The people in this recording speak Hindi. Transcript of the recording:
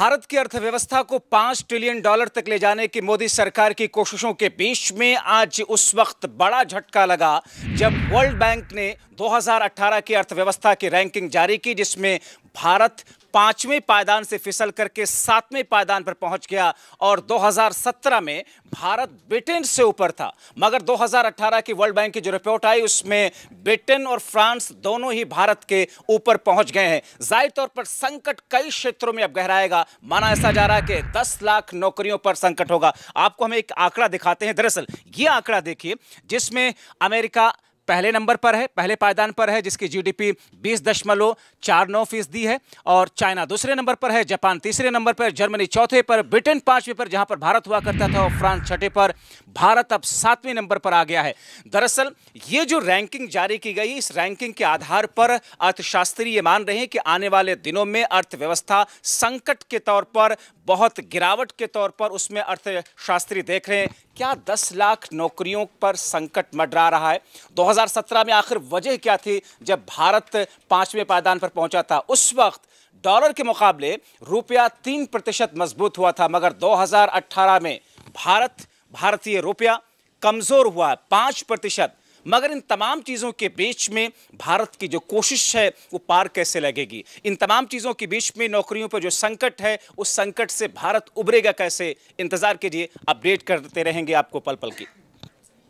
भारत की अर्थव्यवस्था को पांच ट्रिलियन डॉलर तक ले जाने की मोदी सरकार की कोशिशों के बीच में आज उस वक्त बड़ा झटका लगा जब वर्ल्ड बैंक ने 2018 की अर्थव्यवस्था की रैंकिंग जारी की जिसमें भारत पांचवें पायदान से फिसल करके सातवें पायदान पर पहुंच गया और 2017 में भारत ब्रिटेन से ऊपर था मगर 2018 की वर्ल्ड बैंक की जो रिपोर्ट आई उसमें ब्रिटेन और फ्रांस दोनों ही भारत के ऊपर पहुंच गए हैं जाहिर तौर पर संकट कई क्षेत्रों में अब गहराएगा माना ऐसा जा रहा है कि दस लाख नौकरियों पर संकट होगा आपको हम एक आंकड़ा दिखाते हैं दरअसल ये आंकड़ा देखिए जिसमें अमेरिका पहले नंबर पर है पहले पायदान पर है जिसकी जीडीपी बीस दशमलव चार नौ फीसदी है और चाइना दूसरे नंबर पर है जापान तीसरे नंबर पर जर्मनी चौथे पर ब्रिटेन पांचवें पर जहां पर भारत हुआ करता था और फ्रांस छठे पर भारत अब सातवें नंबर पर आ गया है दरअसल ये जो रैंकिंग जारी की गई इस रैंकिंग के आधार पर अर्थशास्त्री ये मान रहे हैं कि आने वाले दिनों में अर्थव्यवस्था संकट के तौर पर बहुत गिरावट के तौर पर उसमें अर्थशास्त्री देख रहे हैं क्या 10 लाख नौकरियों पर संकट मडरा रहा है 2017 में आखिर वजह क्या थी जब भारत पांचवें पायदान पर पहुंचा था उस वक्त डॉलर के मुकाबले रुपया तीन प्रतिशत मजबूत हुआ था मगर 2018 में भारत भारतीय रुपया कमजोर हुआ है पांच प्रतिशत मगर इन तमाम चीज़ों के बीच में भारत की जो कोशिश है वो पार कैसे लगेगी इन तमाम चीज़ों के बीच में नौकरियों पर जो संकट है उस संकट से भारत उभरेगा कैसे इंतज़ार कीजिए अपडेट करते रहेंगे आपको पल पल की